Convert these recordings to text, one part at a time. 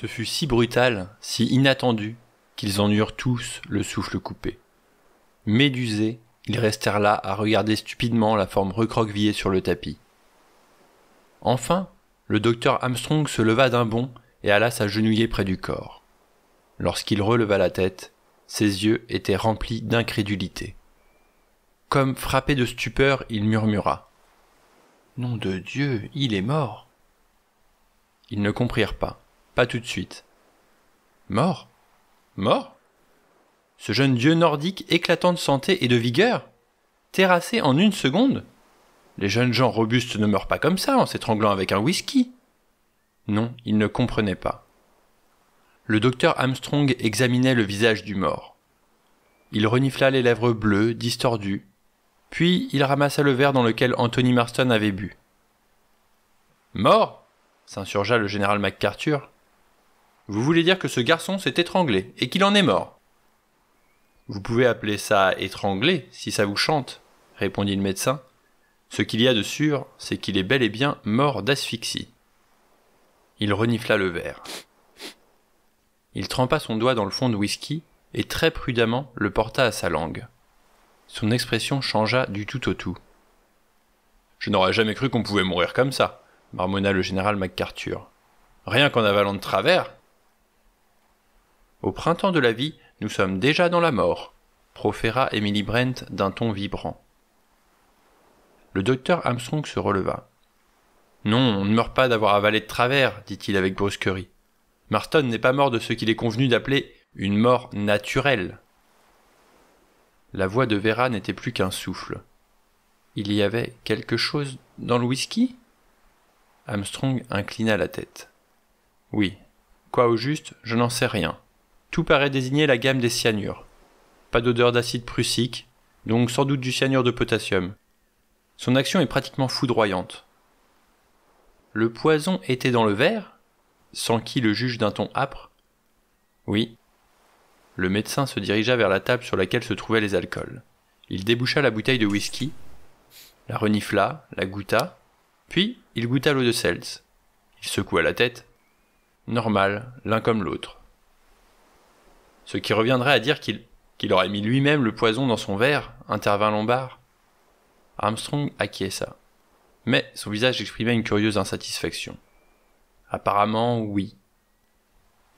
Ce fut si brutal, si inattendu, qu'ils en eurent tous le souffle coupé. Médusés, ils restèrent là à regarder stupidement la forme recroquevillée sur le tapis. Enfin, le docteur Armstrong se leva d'un bond et alla s'agenouiller près du corps. Lorsqu'il releva la tête, ses yeux étaient remplis d'incrédulité. Comme frappé de stupeur, il murmura. Nom de Dieu, il est mort. Ils ne comprirent pas tout de suite. Mort Mort Ce jeune dieu nordique éclatant de santé et de vigueur Terrassé en une seconde Les jeunes gens robustes ne meurent pas comme ça en s'étranglant avec un whisky. Non, il ne comprenait pas. Le docteur Armstrong examinait le visage du mort. Il renifla les lèvres bleues, distordues, puis il ramassa le verre dans lequel Anthony Marston avait bu. Mort s'insurgea le général MacArthur. Vous voulez dire que ce garçon s'est étranglé et qu'il en est mort. Vous pouvez appeler ça étranglé si ça vous chante, répondit le médecin. Ce qu'il y a de sûr, c'est qu'il est bel et bien mort d'asphyxie. Il renifla le verre. Il trempa son doigt dans le fond de whisky et très prudemment le porta à sa langue. Son expression changea du tout au tout. Je n'aurais jamais cru qu'on pouvait mourir comme ça, marmonna le général MacArthur. Rien qu'en avalant de travers, au printemps de la vie, nous sommes déjà dans la mort, proféra Emily Brent d'un ton vibrant. Le docteur Armstrong se releva. Non, on ne meurt pas d'avoir avalé de travers, dit-il avec brusquerie. Marston n'est pas mort de ce qu'il est convenu d'appeler une mort naturelle. La voix de Vera n'était plus qu'un souffle. Il y avait quelque chose dans le whisky Armstrong inclina la tête. Oui. Quoi au juste, je n'en sais rien. Tout paraît désigner la gamme des cyanures. Pas d'odeur d'acide prussique, donc sans doute du cyanure de potassium. Son action est pratiquement foudroyante. Le poison était dans le verre Sans qui le juge d'un ton âpre. Oui. Le médecin se dirigea vers la table sur laquelle se trouvaient les alcools. Il déboucha la bouteille de whisky, la renifla, la goûta, puis il goûta l'eau de Seltz. Il secoua la tête. Normal, l'un comme l'autre ce qui reviendrait à dire qu'il aurait mis lui-même le poison dans son verre, intervint Lombard. Armstrong acquiesça. Mais son visage exprimait une curieuse insatisfaction. Apparemment, oui.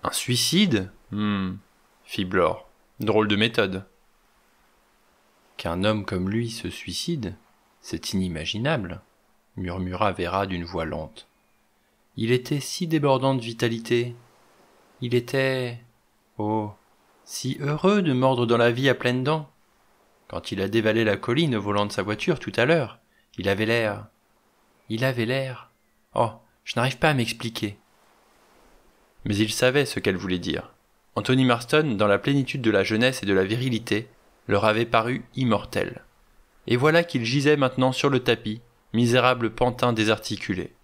Un suicide Hum fit Blore. Drôle de méthode. Qu'un homme comme lui se suicide, c'est inimaginable, murmura Vera d'une voix lente. Il était si débordant de vitalité. Il était. Oh si heureux de mordre dans la vie à pleines dents. Quand il a dévalé la colline au volant de sa voiture tout à l'heure, il avait l'air. Il avait l'air. Oh, je n'arrive pas à m'expliquer. Mais il savait ce qu'elle voulait dire. Anthony Marston, dans la plénitude de la jeunesse et de la virilité, leur avait paru immortel. Et voilà qu'il gisait maintenant sur le tapis, misérable pantin désarticulé.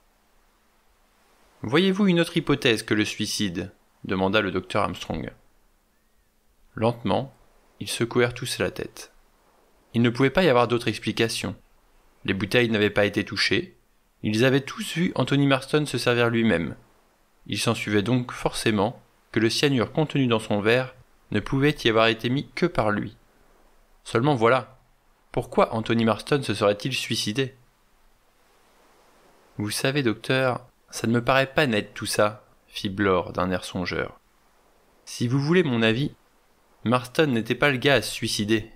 Voyez-vous une autre hypothèse que le suicide demanda le docteur Armstrong. Lentement, ils secouèrent tous la tête. Il ne pouvait pas y avoir d'autre explication. Les bouteilles n'avaient pas été touchées. Ils avaient tous vu Anthony Marston se servir lui-même. Il s'ensuivait donc forcément que le cyanure contenu dans son verre ne pouvait y avoir été mis que par lui. Seulement voilà, pourquoi Anthony Marston se serait-il suicidé Vous savez, docteur, ça ne me paraît pas net tout ça, fit Blore d'un air songeur. Si vous voulez mon avis, Marston n'était pas le gars à se suicider.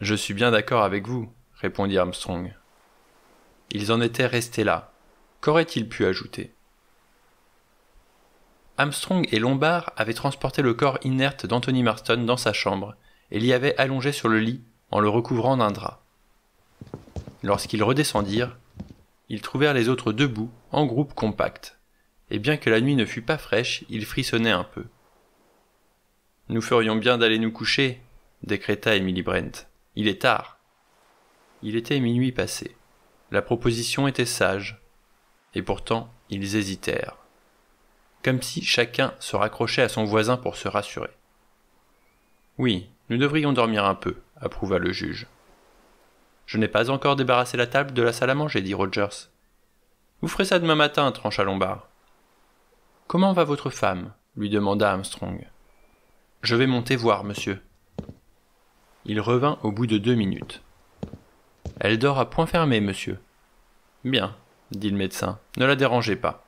Je suis bien d'accord avec vous, répondit Armstrong. Ils en étaient restés là. Qu'auraient-ils pu ajouter Armstrong et Lombard avaient transporté le corps inerte d'Anthony Marston dans sa chambre et l'y avaient allongé sur le lit en le recouvrant d'un drap. Lorsqu'ils redescendirent, ils trouvèrent les autres debout, en groupe compact, et bien que la nuit ne fût pas fraîche, ils frissonnaient un peu. Nous ferions bien d'aller nous coucher, décréta Emily Brent. Il est tard. Il était minuit passé. La proposition était sage. Et pourtant, ils hésitèrent. Comme si chacun se raccrochait à son voisin pour se rassurer. Oui, nous devrions dormir un peu, approuva le juge. Je n'ai pas encore débarrassé la table de la salle à manger, dit Rogers. Vous ferez ça demain matin, trancha Lombard. Comment va votre femme lui demanda Armstrong. Je vais monter voir, monsieur. Il revint au bout de deux minutes. Elle dort à point fermé, monsieur. Bien, dit le médecin, ne la dérangez pas.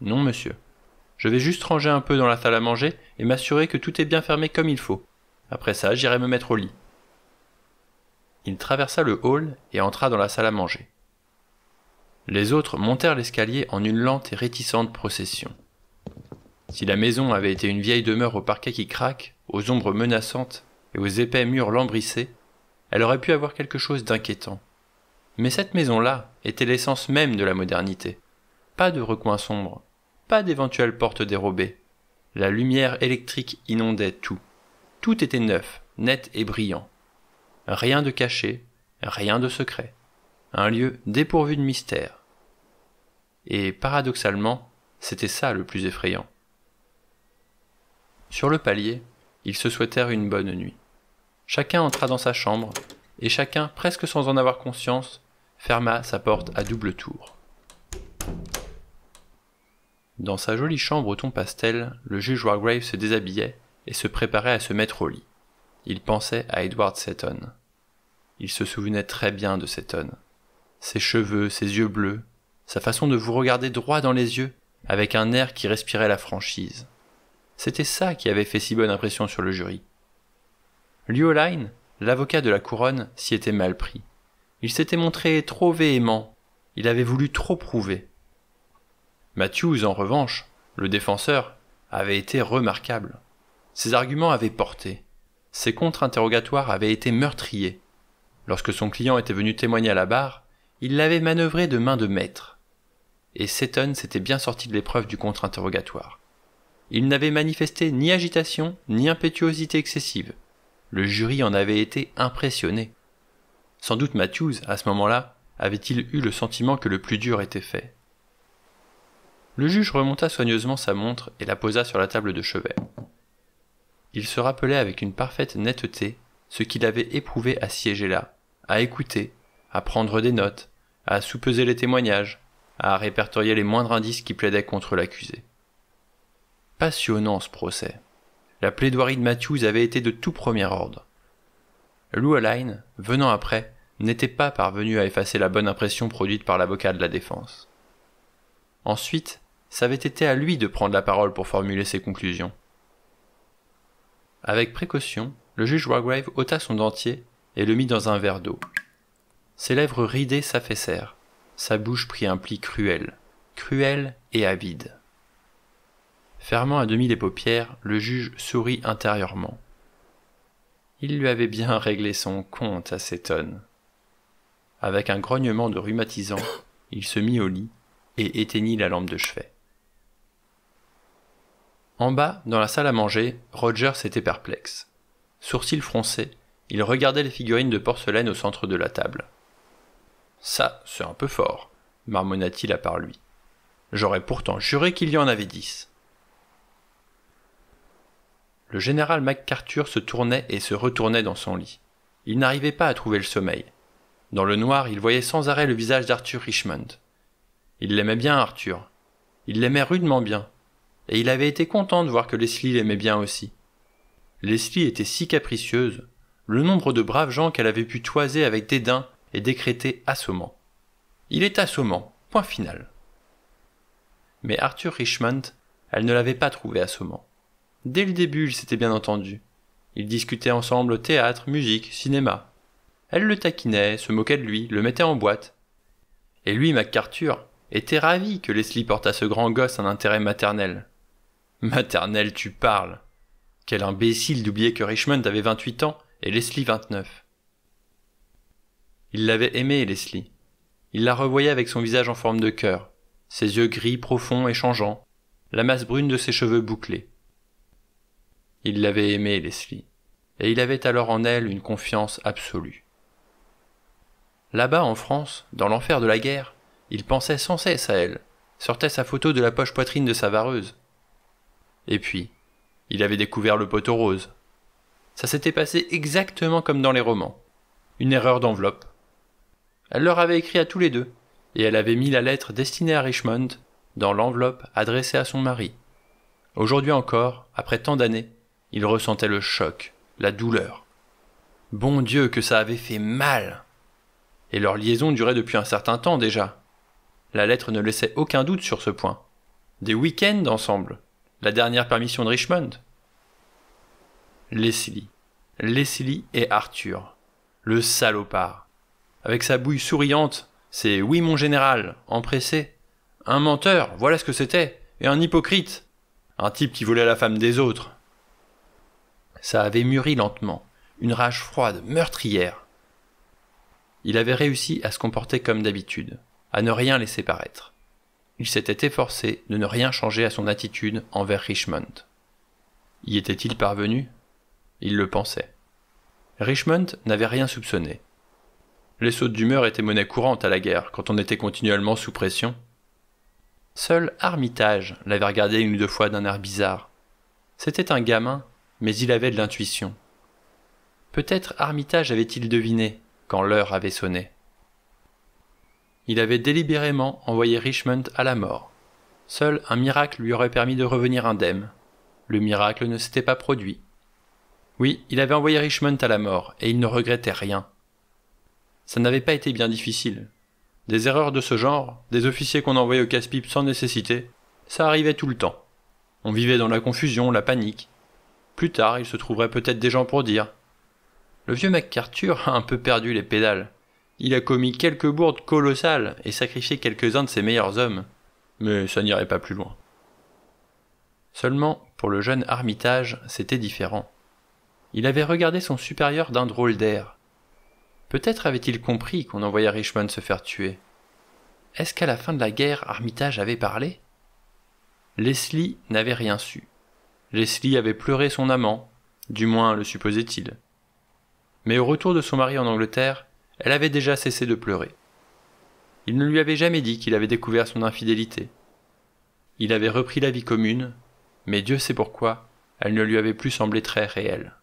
Non, monsieur. Je vais juste ranger un peu dans la salle à manger et m'assurer que tout est bien fermé comme il faut. Après ça, j'irai me mettre au lit. Il traversa le hall et entra dans la salle à manger. Les autres montèrent l'escalier en une lente et réticente procession. Si la maison avait été une vieille demeure au parquet qui craque, aux ombres menaçantes et aux épais murs lambrissés, elle aurait pu avoir quelque chose d'inquiétant. Mais cette maison-là était l'essence même de la modernité. Pas de recoins sombres, pas d'éventuelles portes dérobées. La lumière électrique inondait tout. Tout était neuf, net et brillant. Rien de caché, rien de secret. Un lieu dépourvu de mystère. Et paradoxalement, c'était ça le plus effrayant. Sur le palier, ils se souhaitèrent une bonne nuit. Chacun entra dans sa chambre, et chacun, presque sans en avoir conscience, ferma sa porte à double tour. Dans sa jolie chambre au ton pastel, le juge Wargrave se déshabillait et se préparait à se mettre au lit. Il pensait à Edward Seton. Il se souvenait très bien de Seton. Ses cheveux, ses yeux bleus, sa façon de vous regarder droit dans les yeux, avec un air qui respirait la franchise. C'était ça qui avait fait si bonne impression sur le jury. line, l'avocat de la couronne, s'y était mal pris. Il s'était montré trop véhément, il avait voulu trop prouver. Matthews, en revanche, le défenseur, avait été remarquable. Ses arguments avaient porté. Ses contre-interrogatoires avaient été meurtriers. Lorsque son client était venu témoigner à la barre, il l'avait manœuvré de main de maître. Et Seton s'était bien sorti de l'épreuve du contre-interrogatoire il n'avait manifesté ni agitation ni impétuosité excessive. Le jury en avait été impressionné. Sans doute Matthews, à ce moment-là, avait-il eu le sentiment que le plus dur était fait. Le juge remonta soigneusement sa montre et la posa sur la table de chevet. Il se rappelait avec une parfaite netteté ce qu'il avait éprouvé à siéger là, à écouter, à prendre des notes, à soupeser les témoignages, à répertorier les moindres indices qui plaidaient contre l'accusé passionnant ce procès. La plaidoirie de Matthews avait été de tout premier ordre. Lou Alain, venant après, n'était pas parvenu à effacer la bonne impression produite par l'avocat de la défense. Ensuite, ça avait été à lui de prendre la parole pour formuler ses conclusions. Avec précaution, le juge Wargrave ôta son dentier et le mit dans un verre d'eau. Ses lèvres ridées s'affaissèrent, sa bouche prit un pli cruel, cruel et avide. Fermant à demi les paupières, le juge sourit intérieurement. Il lui avait bien réglé son compte à ces Avec un grognement de rhumatisant, il se mit au lit et éteignit la lampe de chevet. En bas, dans la salle à manger, Roger s'était perplexe. Sourcils froncés, il regardait les figurines de porcelaine au centre de la table. Ça, c'est un peu fort, marmonna-t-il à part lui. J'aurais pourtant juré qu'il y en avait dix le général MacArthur se tournait et se retournait dans son lit. Il n'arrivait pas à trouver le sommeil. Dans le noir, il voyait sans arrêt le visage d'Arthur Richmond. Il l'aimait bien, Arthur. Il l'aimait rudement bien. Et il avait été content de voir que Leslie l'aimait bien aussi. Leslie était si capricieuse, le nombre de braves gens qu'elle avait pu toiser avec dédain et décréter assommant. Il est assommant, point final. Mais Arthur Richmond, elle ne l'avait pas trouvé assommant. Dès le début, ils s'étaient bien entendus. Ils discutaient ensemble théâtre, musique, cinéma. Elle le taquinait, se moquait de lui, le mettait en boîte. Et lui, MacArthur, était ravi que Leslie porte à ce grand gosse un intérêt maternel. Maternel, tu parles. Quel imbécile d'oublier que Richmond avait 28 ans et Leslie 29. Il l'avait aimée, Leslie. Il la revoyait avec son visage en forme de cœur, ses yeux gris profonds et changeants, la masse brune de ses cheveux bouclés. Il l'avait aimée, Leslie, et il avait alors en elle une confiance absolue. Là-bas, en France, dans l'enfer de la guerre, il pensait sans cesse à elle, sortait sa photo de la poche poitrine de sa vareuse. Et puis, il avait découvert le poteau rose. Ça s'était passé exactement comme dans les romans. Une erreur d'enveloppe. Elle leur avait écrit à tous les deux, et elle avait mis la lettre destinée à Richmond dans l'enveloppe adressée à son mari. Aujourd'hui encore, après tant d'années, il ressentait le choc, la douleur. Bon Dieu, que ça avait fait mal Et leur liaison durait depuis un certain temps déjà. La lettre ne laissait aucun doute sur ce point. Des week-ends ensemble. La dernière permission de Richmond. Leslie. Leslie et Arthur. Le salopard. Avec sa bouille souriante, c'est oui mon général, empressé. Un menteur, voilà ce que c'était. Et un hypocrite. Un type qui volait la femme des autres. Ça avait mûri lentement, une rage froide, meurtrière. Il avait réussi à se comporter comme d'habitude, à ne rien laisser paraître. Il s'était efforcé de ne rien changer à son attitude envers Richmond. Y était-il parvenu Il le pensait. Richmond n'avait rien soupçonné. Les sautes d'humeur étaient monnaie courante à la guerre quand on était continuellement sous pression. Seul Armitage l'avait regardé une ou deux fois d'un air bizarre. C'était un gamin mais il avait de l'intuition. Peut-être Armitage avait-il deviné quand l'heure avait sonné. Il avait délibérément envoyé Richmond à la mort. Seul un miracle lui aurait permis de revenir indemne. Le miracle ne s'était pas produit. Oui, il avait envoyé Richmond à la mort, et il ne regrettait rien. Ça n'avait pas été bien difficile. Des erreurs de ce genre, des officiers qu'on envoyait au casse-pipe sans nécessité, ça arrivait tout le temps. On vivait dans la confusion, la panique, plus tard, il se trouverait peut-être des gens pour dire. Le vieux MacArthur a un peu perdu les pédales. Il a commis quelques bourdes colossales et sacrifié quelques-uns de ses meilleurs hommes. Mais ça n'irait pas plus loin. Seulement, pour le jeune Armitage, c'était différent. Il avait regardé son supérieur d'un drôle d'air. Peut-être avait-il compris qu'on envoyait Richmond se faire tuer. Est-ce qu'à la fin de la guerre, Armitage avait parlé Leslie n'avait rien su. Leslie avait pleuré son amant, du moins le supposait-il. Mais au retour de son mari en Angleterre, elle avait déjà cessé de pleurer. Il ne lui avait jamais dit qu'il avait découvert son infidélité. Il avait repris la vie commune, mais Dieu sait pourquoi, elle ne lui avait plus semblé très réelle.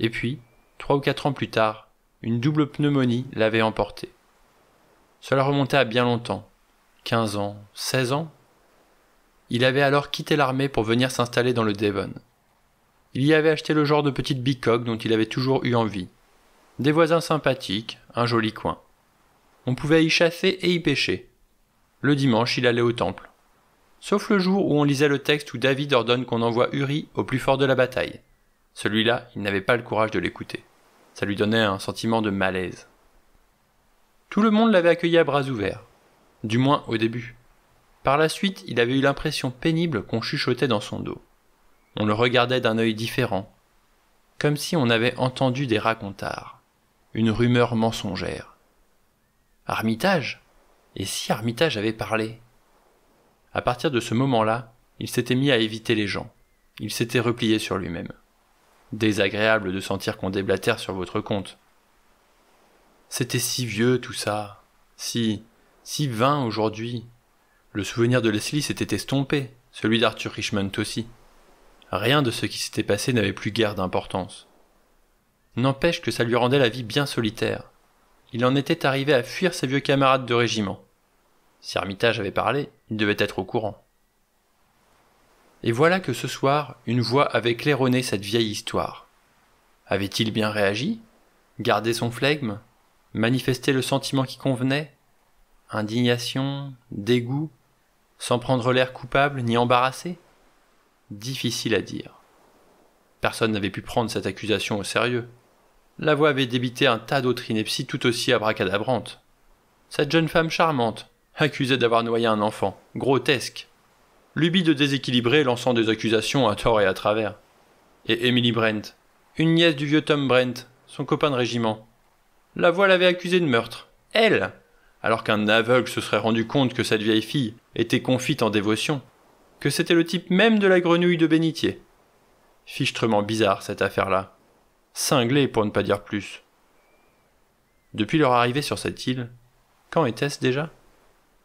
Et puis, trois ou quatre ans plus tard, une double pneumonie l'avait emportée. Cela remontait à bien longtemps, quinze ans, seize ans, il avait alors quitté l'armée pour venir s'installer dans le Devon. Il y avait acheté le genre de petite bicoque dont il avait toujours eu envie. Des voisins sympathiques, un joli coin. On pouvait y chasser et y pêcher. Le dimanche, il allait au temple. Sauf le jour où on lisait le texte où David ordonne qu'on envoie Uri au plus fort de la bataille. Celui-là, il n'avait pas le courage de l'écouter. Ça lui donnait un sentiment de malaise. Tout le monde l'avait accueilli à bras ouverts. Du moins au début. Par la suite, il avait eu l'impression pénible qu'on chuchotait dans son dos. On le regardait d'un œil différent, comme si on avait entendu des racontards, une rumeur mensongère. Armitage Et si Armitage avait parlé À partir de ce moment-là, il s'était mis à éviter les gens. Il s'était replié sur lui-même. Désagréable de sentir qu'on déblatère sur votre compte. C'était si vieux tout ça, si, si vain aujourd'hui, le souvenir de Leslie s'était estompé, celui d'Arthur Richmond aussi. Rien de ce qui s'était passé n'avait plus guère d'importance. N'empêche que ça lui rendait la vie bien solitaire. Il en était arrivé à fuir ses vieux camarades de régiment. Si Armitage avait parlé, il devait être au courant. Et voilà que ce soir, une voix avait claironné cette vieille histoire. Avait-il bien réagi Gardé son flegme Manifesté le sentiment qui convenait Indignation Dégoût sans prendre l'air coupable ni embarrassé Difficile à dire. Personne n'avait pu prendre cette accusation au sérieux. La voix avait débité un tas d'autres inepties tout aussi abracadabrantes. Cette jeune femme charmante, accusée d'avoir noyé un enfant, grotesque. Lubie de déséquilibré lançant des accusations à tort et à travers. Et Emily Brent, une nièce du vieux Tom Brent, son copain de régiment. La voix l'avait accusée de meurtre. Elle alors qu'un aveugle se serait rendu compte que cette vieille fille était confite en dévotion, que c'était le type même de la grenouille de bénitier. Fichtrement bizarre cette affaire-là. Cinglé pour ne pas dire plus. Depuis leur arrivée sur cette île, quand était-ce déjà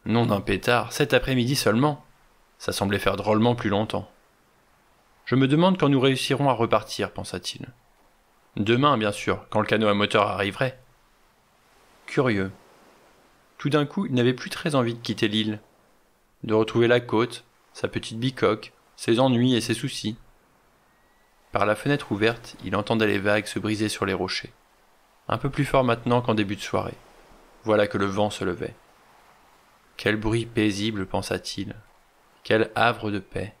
Non d'un pétard, cet après-midi seulement. Ça semblait faire drôlement plus longtemps. Je me demande quand nous réussirons à repartir, pensa-t-il. Demain, bien sûr, quand le canot à moteur arriverait. Curieux. Tout d'un coup, il n'avait plus très envie de quitter l'île, de retrouver la côte, sa petite bicoque, ses ennuis et ses soucis. Par la fenêtre ouverte, il entendait les vagues se briser sur les rochers. Un peu plus fort maintenant qu'en début de soirée. Voilà que le vent se levait. Quel bruit paisible, pensa-t-il. Quel havre de paix.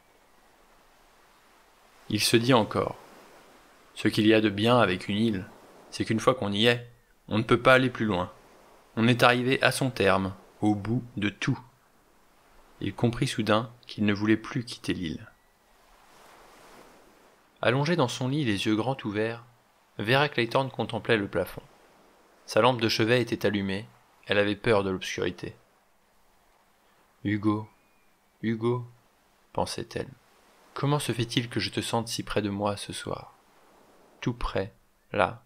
Il se dit encore. Ce qu'il y a de bien avec une île, c'est qu'une fois qu'on y est, on ne peut pas aller plus loin. On est arrivé à son terme, au bout de tout. Il comprit soudain qu'il ne voulait plus quitter l'île. Allongé dans son lit, les yeux grands ouverts, Vera Clayton contemplait le plafond. Sa lampe de chevet était allumée, elle avait peur de l'obscurité. Hugo, Hugo, pensait-elle, comment se fait-il que je te sente si près de moi ce soir Tout près, là,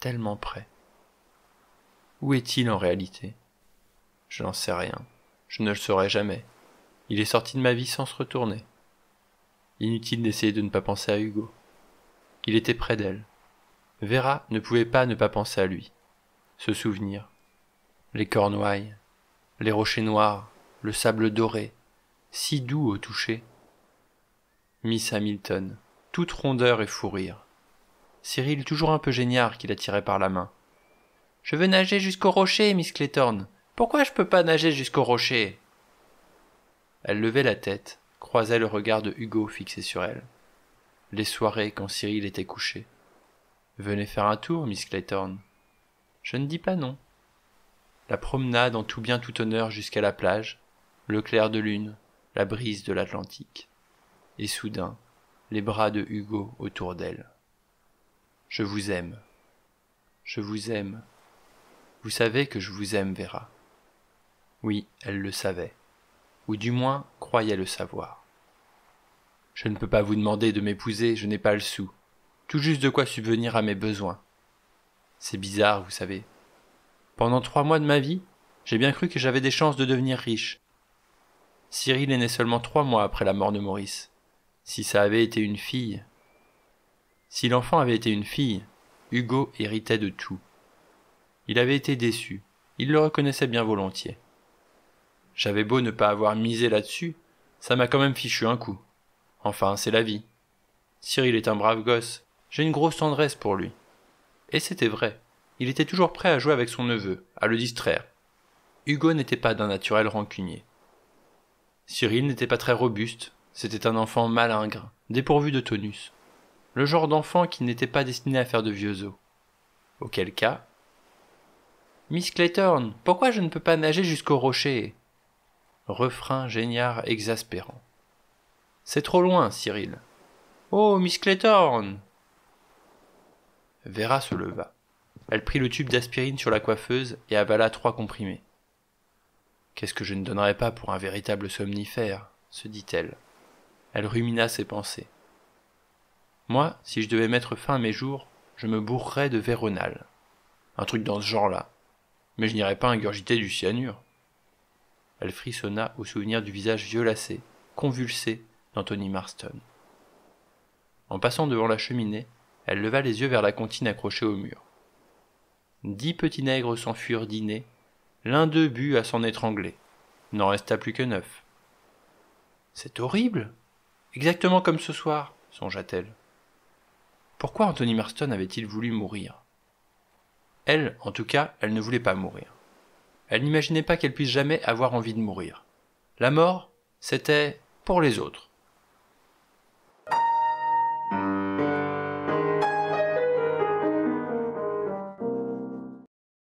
tellement près. Où est-il en réalité Je n'en sais rien. Je ne le saurai jamais. Il est sorti de ma vie sans se retourner. Inutile d'essayer de ne pas penser à Hugo. Il était près d'elle. Vera ne pouvait pas ne pas penser à lui. Ce souvenir. Les cornouailles, les rochers noirs, le sable doré, si doux au toucher. Miss Hamilton, toute rondeur et fou rire. Cyril toujours un peu géniard qui la tirait par la main. Je veux nager jusqu'au rocher, Miss Clayton. Pourquoi je peux pas nager jusqu'au rocher Elle levait la tête, croisait le regard de Hugo fixé sur elle. Les soirées quand Cyril était couché. Venez faire un tour, Miss Clayton. Je ne dis pas non. La promenade en tout bien tout honneur jusqu'à la plage, le clair de lune, la brise de l'Atlantique. Et soudain, les bras de Hugo autour d'elle. Je vous aime. Je vous aime. Vous savez que je vous aime, Vera. Oui, elle le savait, ou du moins croyait le savoir. Je ne peux pas vous demander de m'épouser, je n'ai pas le sou. Tout juste de quoi subvenir à mes besoins. C'est bizarre, vous savez. Pendant trois mois de ma vie, j'ai bien cru que j'avais des chances de devenir riche. Cyril est né seulement trois mois après la mort de Maurice. Si ça avait été une fille. Si l'enfant avait été une fille, Hugo héritait de tout. Il avait été déçu, il le reconnaissait bien volontiers. J'avais beau ne pas avoir misé là-dessus, ça m'a quand même fichu un coup. Enfin, c'est la vie. Cyril est un brave gosse, j'ai une grosse tendresse pour lui. Et c'était vrai, il était toujours prêt à jouer avec son neveu, à le distraire. Hugo n'était pas d'un naturel rancunier. Cyril n'était pas très robuste, c'était un enfant malingre, dépourvu de tonus. Le genre d'enfant qui n'était pas destiné à faire de vieux os. Auquel cas, Miss Clayton, pourquoi je ne peux pas nager jusqu'au rocher Refrain géniard exaspérant. C'est trop loin, Cyril. Oh, Miss Clayton Vera se leva. Elle prit le tube d'aspirine sur la coiffeuse et avala trois comprimés. Qu'est-ce que je ne donnerais pas pour un véritable somnifère se dit-elle. Elle rumina ses pensées. Moi, si je devais mettre fin à mes jours, je me bourrerais de Véronal. Un truc dans ce genre-là mais je n'irai pas ingurgiter du cyanure. Elle frissonna au souvenir du visage violacé, convulsé d'Anthony Marston. En passant devant la cheminée, elle leva les yeux vers la comptine accrochée au mur. Dix petits nègres furent dîner, l'un d'eux but à s'en étrangler. N'en resta plus que neuf. C'est horrible Exactement comme ce soir, songea-t-elle. Pourquoi Anthony Marston avait-il voulu mourir elle, en tout cas, elle ne voulait pas mourir. Elle n'imaginait pas qu'elle puisse jamais avoir envie de mourir. La mort, c'était pour les autres.